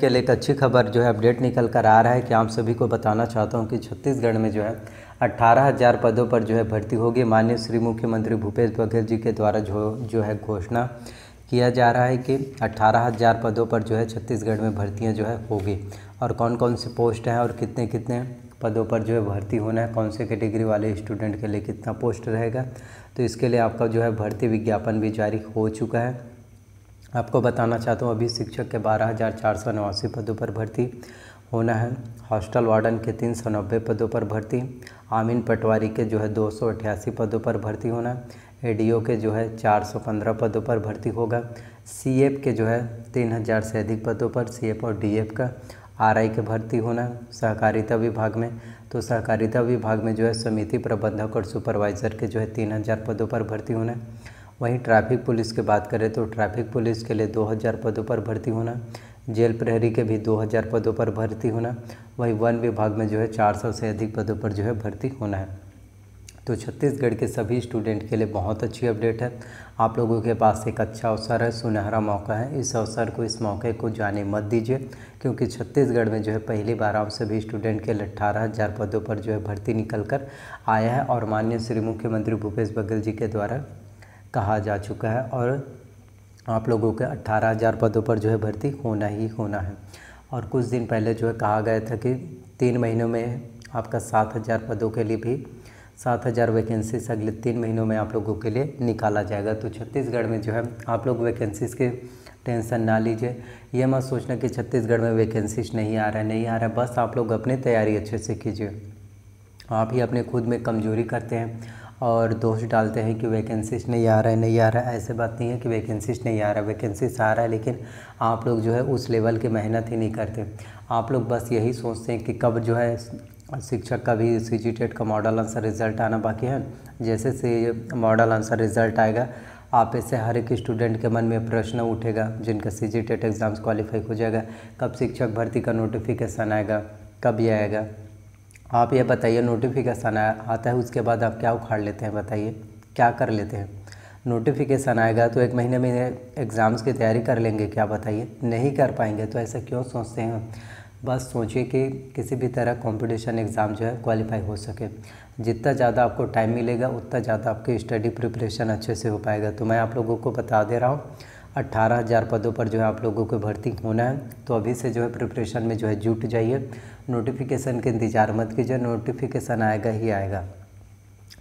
के लिए एक अच्छी खबर जो है अपडेट निकल कर आ रहा है कि आप सभी को बताना चाहता हूँ कि छत्तीसगढ़ में जो है अट्ठारह हज़ार पदों पर जो है भर्ती होगी माननीय श्री मुख्यमंत्री भूपेश बघेल जी के द्वारा जो जो है घोषणा किया जा रहा है कि अट्ठारह हज़ार पदों पर जो है छत्तीसगढ़ में भर्तियाँ जो है होगी और कौन कौन से पोस्ट हैं और कितने कितने पदों पर जो है भर्ती होना है कौन से कैटेगरी वाले स्टूडेंट के लिए कितना पोस्ट रहेगा तो इसके लिए आपका जो है भर्ती विज्ञापन भी जारी हो चुका है आपको बताना चाहता हूँ अभी शिक्षक के बारह हज़ार चार सौ नवासी पदों पर भर्ती होना है हॉस्टल वार्डन के तीन सौ नब्बे पदों पर भर्ती आमीन पटवारी के जो है दो सौ अठासी पदों पर भर्ती होना एडीओ के जो है चार सौ पंद्रह पदों पर भर्ती होगा सी के जो है तीन हज़ार से अधिक पदों पर सी और डी का आर के भर्ती होना सहकारिता विभाग में तो सहकारिता विभाग में जो है समिति प्रबंधक और सुपरवाइज़र के जो है तीन हज़ार पदों पर भर्ती होना है वहीं ट्रैफिक पुलिस की बात करें तो ट्रैफिक पुलिस के लिए 2000 पदों पर भर्ती होना जेल प्रहरी के भी 2000 पदों पर भर्ती होना वहीं वन विभाग में जो है 400 से अधिक पदों पर जो है भर्ती होना है तो छत्तीसगढ़ के सभी स्टूडेंट के लिए बहुत अच्छी अपडेट है आप लोगों के पास एक अच्छा अवसर है सुनहरा मौका है इस अवसर को इस मौके को जाने मत दीजिए क्योंकि छत्तीसगढ़ में जो है पहली बार आप सभी स्टूडेंट के लिए अट्ठारह हज़ार पदों पर जो है भर्ती निकल कर आया है और माननीय श्री मुख्यमंत्री भूपेश बघेल जी के द्वारा कहा जा चुका है और आप लोगों के 18,000 पदों पर जो है भर्ती होना ही होना है और कुछ दिन पहले जो है कहा गया था कि तीन महीनों में आपका 7,000 पदों के लिए भी 7,000 वैकेंसीज अगले तीन महीनों में आप लोगों के लिए निकाला जाएगा तो छत्तीसगढ़ में जो है आप लोग वैकेंसीज के टेंशन ना लीजिए यह मत सोचना कि छत्तीसगढ़ में वैकेंसीज नहीं आ रहा है नहीं आ रहा है बस आप लोग अपनी तैयारी अच्छे से कीजिए आप ही अपने खुद में कमजोरी करते हैं और दोष डालते हैं कि वैकेंसीज नहीं आ रहा है नहीं आ रहा है ऐसे बात नहीं है कि वैकेंसीज नहीं आ रहा है वैकेंसीज आ रहा है लेकिन आप लोग जो है उस लेवल की मेहनत ही नहीं करते आप लोग बस यही सोचते हैं कि कब जो है शिक्षक का भी सी जी टेट का मॉडल आंसर रिज़ल्ट आना बाकी है जैसे से मॉडल आंसर रिज़ल्ट आएगा आप ऐसे हर एक स्टूडेंट के मन में प्रश्न उठेगा जिनका C G TET exams qualify हो जाएगा कब शिक्षक भर्ती का नोटिफिकेशन आएगा कब ये आएगा आप ये बताइए नोटिफिकेशन आता है उसके बाद आप क्या उखाड़ लेते हैं बताइए क्या कर लेते हैं नोटिफिकेशन आएगा तो एक महीने में एग्ज़ाम्स की तैयारी कर लेंगे क्या बताइए नहीं कर पाएंगे तो ऐसा क्यों सोचते हैं बस सोचिए कि किसी भी तरह कंपटीशन एग्ज़ाम जो है क्वालिफाई हो सके जितना ज़्यादा आपको टाइम मिलेगा उतना ज़्यादा आपकी स्टडी प्रिपरेशन अच्छे से हो पाएगा तो मैं आप लोगों को बता दे रहा हूँ अट्ठारह हज़ार पदों पर जो है आप लोगों को भर्ती होना है तो अभी से जो है प्रिपरेशन में जो है जुट जाइए नोटिफिकेशन के इंतज़ार मत कीजिए नोटिफिकेशन आएगा ही आएगा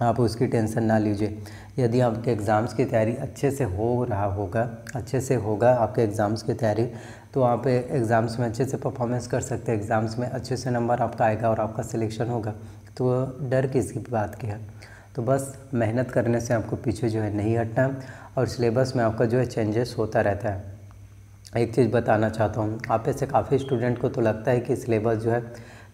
आप उसकी टेंशन ना लीजिए यदि आपके एग्ज़ाम्स की तैयारी अच्छे से हो रहा होगा अच्छे से होगा आपके एग्ज़ाम्स की तैयारी तो आप एग्ज़ाम्स में अच्छे से परफॉर्मेंस कर सकते हैं एग्ज़ाम्स में अच्छे से नंबर आपका आएगा और आपका सिलेक्शन होगा तो डर किसकी बात की है तो बस मेहनत करने से आपको पीछे जो है नहीं हटना और सिलेबस में आपका जो है चेंजेस होता रहता है एक चीज़ बताना चाहता हूँ आप ऐसे काफ़ी स्टूडेंट को तो लगता है कि सिलेबस जो है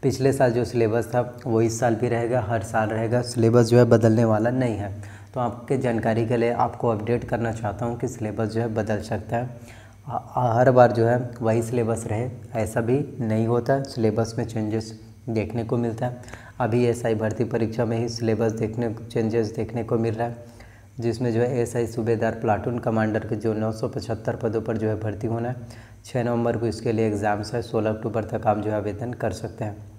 पिछले साल जो सिलेबस था वो इस साल भी रहेगा हर साल रहेगा सिलेबस जो है बदलने वाला नहीं है तो आपके जानकारी के लिए आपको अपडेट करना चाहता हूँ कि सिलेबस जो है बदल सकता है हर बार जो है वही सिलेबस रहे ऐसा भी नहीं होता सिलेबस में चेंजेस देखने को मिलता है अभी एस आई भर्ती परीक्षा में ही सिलेबस देखने चेंजेस देखने को मिल रहा है जिसमें जो है एस आई सूबेदार प्लाटून कमांडर के जो 975 पदों पर जो है भर्ती होना है छः नवंबर को इसके लिए एग्ज़ाम्स है सोलह अक्टूबर तक आप जो है आवेदन कर सकते हैं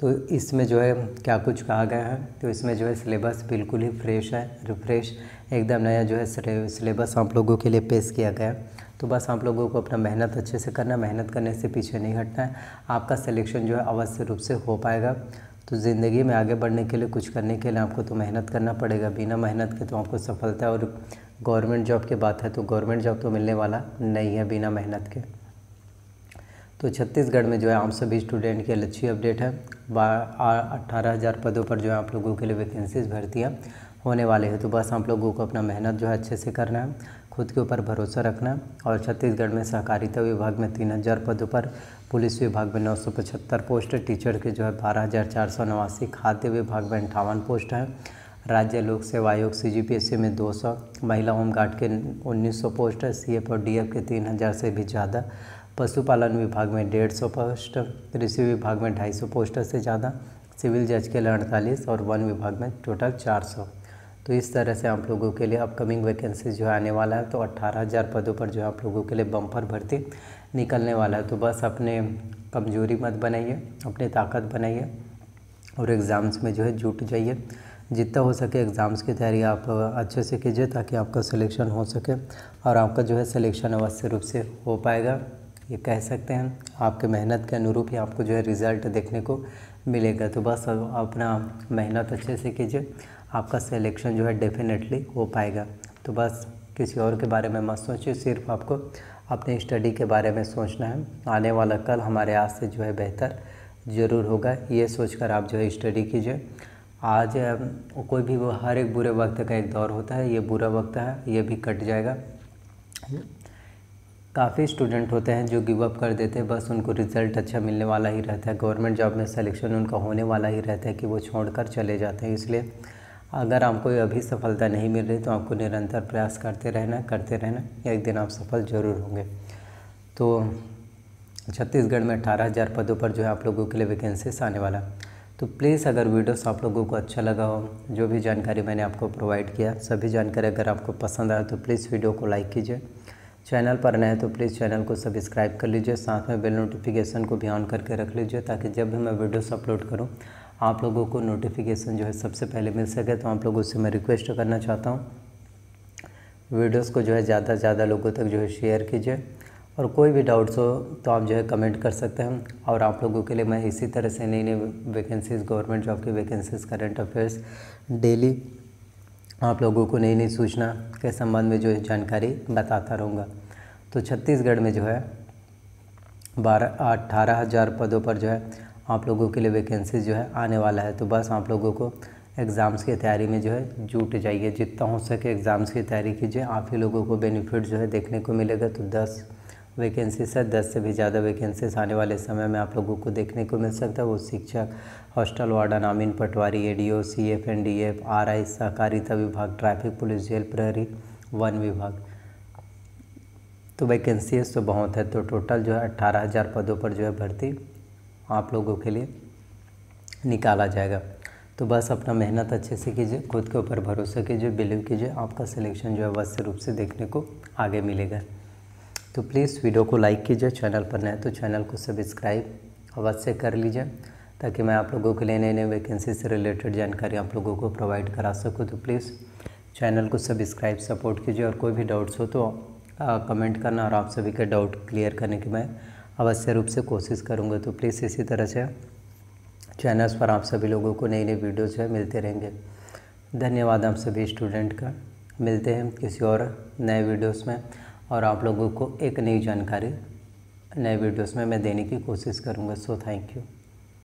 तो इसमें जो है क्या कुछ कहा गया है तो इसमें जो है सिलेबस बिल्कुल ही फ्रेश है रिफ्रेश एकदम नया जो है सिलेबस आप लोगों के लिए पेश किया गया है तो बस आप लोगों को अपना मेहनत अच्छे से करना मेहनत करने से पीछे नहीं हटना है आपका सिलेक्शन जो है अवश्य रूप से हो पाएगा तो ज़िंदगी में आगे बढ़ने के लिए कुछ करने के लिए आपको तो मेहनत करना पड़ेगा बिना मेहनत के तो आपको सफलता और गवर्नमेंट जॉब की बात है तो गवर्नमेंट जॉब तो मिलने वाला नहीं है बिना मेहनत के तो छत्तीसगढ़ में जो है आप सभी स्टूडेंट के लिए अच्छी अपडेट है अट्ठारह हज़ार पदों पर जो है आप लोगों के लिए वैकेंसीज भर्तियाँ होने वाले हैं तो बस आप लोगों को अपना मेहनत जो है अच्छे से करना है खुद के ऊपर भरोसा रखना और छत्तीसगढ़ में सहकारिता विभाग में तीन हज़ार पदों पर पुलिस विभाग में नौ सौ पचहत्तर पोस्ट है टीचर के जो है बारह हज़ार चार सौ नवासी खाद्य विभाग में अंठावन पोस्ट हैं राज्य लोक सेवा आयोग सी जी पी एस सी में दो सौ महिला होमगार्ड के उन्नीस सौ पोस्ट है सी एफ और डी एफ के तीन हज़ार से भी ज़्यादा पशुपालन विभाग में डेढ़ सौ पोस्ट कृषि विभाग में ढाई सौ से ज़्यादा सिविल जज के लिए अड़तालीस और वन विभाग में टोटल चार सौ तो इस तरह से आप लोगों के लिए अपकमिंग वैकेंसी जो है आने वाला है तो अट्ठारह हज़ार पदों पर जो है आप लोगों के लिए बम्पर भर्ती निकलने वाला है तो बस अपने कमजोरी मत बनाइए अपने ताकत बनाइए और एग्ज़ाम्स में जो है जुट जाइए जितना हो सके एग्ज़ाम्स की तैयारी आप अच्छे से कीजिए ताकि आपका सिलेक्शन हो सके और आपका जो है सिलेक्शन अवश्य रूप से हो पाएगा ये कह सकते हैं आपके मेहनत के अनुरूप ही आपको जो है रिज़ल्ट देखने को मिलेगा तो बस अपना मेहनत अच्छे से कीजिए आपका सिलेक्शन जो है डेफिनेटली हो पाएगा तो बस किसी और के बारे में मत सोचिए सिर्फ आपको अपने स्टडी के बारे में सोचना है आने वाला कल हमारे आज से जो है बेहतर ज़रूर होगा ये सोचकर आप जो है स्टडी कीजिए आज कोई भी वो हर एक बुरे वक्त का एक दौर होता है ये बुरा वक्त है ये भी कट जाएगा काफ़ी स्टूडेंट होते हैं जो गिव अप कर देते हैं बस उनको रिज़ल्ट अच्छा मिलने वाला ही रहता है गवर्नमेंट जॉब में सिलेक्शन उनका होने वाला ही रहता है कि वो छोड़ कर चले जाते हैं इसलिए अगर आपको अभी सफलता नहीं मिल रही तो आपको निरंतर प्रयास करते रहना करते रहना एक दिन आप सफल ज़रूर होंगे तो छत्तीसगढ़ में अठारह हज़ार पदों पर जो है आप लोगों के लिए वैकेंसीस आने वाला तो प्लीज़ अगर वीडियोस आप लोगों को अच्छा लगा हो जो भी जानकारी मैंने आपको प्रोवाइड किया सभी जानकारी अगर आपको पसंद आया तो प्लीज़ वीडियो को लाइक कीजिए चैनल पर नए तो प्लीज़ चैनल को सब्सक्राइब कर लीजिए साथ में बेल नोटिफिकेशन को भी ऑन करके रख लीजिए ताकि जब भी मैं वीडियोस अपलोड करूँ आप लोगों को नोटिफिकेशन जो है सबसे पहले मिल सके तो आप लोगों से मैं रिक्वेस्ट करना चाहता हूँ वीडियोस को जो है ज़्यादा से ज़्यादा लोगों तक जो है शेयर कीजिए और कोई भी डाउट्स हो तो आप जो है कमेंट कर सकते हैं और आप लोगों के लिए मैं इसी तरह से नई नई वैकेंसीज़ गवर्नमेंट जॉब की वैकेंसीज़ करंट अफेयर्स डेली आप लोगों को नई नई सूचना के संबंध में जो है जानकारी बताता रहूँगा तो छत्तीसगढ़ में जो है बारह अठारह हज़ार पदों पर जो है आप लोगों के लिए वैकेंसी जो है आने वाला है तो बस आप लोगों को एग्ज़ाम्स की तैयारी में जो है जुट जाइए जितना हो सके एग्ज़ाम्स की तैयारी कीजिए आप ही लोगों को बेनिफिट जो है देखने को मिलेगा तो दस वैकेंसीज है दस से भी ज़्यादा वैकेंसीज आने वाले समय में आप लोगों को देखने को मिल सकता है वो शिक्षक हॉस्टल वार्डन आमीन पटवारी A D O C F N D F R I सहकारिता विभाग ट्रैफिक पुलिस जेल प्रहरी वन विभाग तो वैकेंसीज तो बहुत है तो टोटल जो है अट्ठारह हज़ार पदों पर जो है भर्ती आप लोगों के लिए निकाला जाएगा तो बस अपना मेहनत अच्छे से कीजिए खुद के ऊपर भरोसा कीजिए बिलीव कीजिए आपका सिलेक्शन जो है अवश्य रूप से देखने को आगे मिलेगा तो प्लीज़ वीडियो को लाइक कीजिए चैनल पर नए तो चैनल को सब्सक्राइब अवश्य कर लीजिए ताकि मैं आप लोगों के लिए नए नए वैकेंसी से रिलेटेड जानकारी आप लोगों को प्रोवाइड करा सकूँ तो प्लीज़ चैनल को सब्सक्राइब सपोर्ट कीजिए और कोई भी डाउट्स हो तो आ, कमेंट करना और आप सभी के डाउट क्लियर करने की मैं अवश्य रूप से कोशिश करूँगा तो प्लीज़ इसी तरह से चैनल्स पर आप सभी लोगों को नई नई वीडियोज़ है मिलते रहेंगे धन्यवाद आप सभी स्टूडेंट का मिलते हैं किसी और नए वीडियोस में और आप लोगों को एक नई जानकारी नए वीडियोस में मैं देने की कोशिश करूँगा सो थैंक यू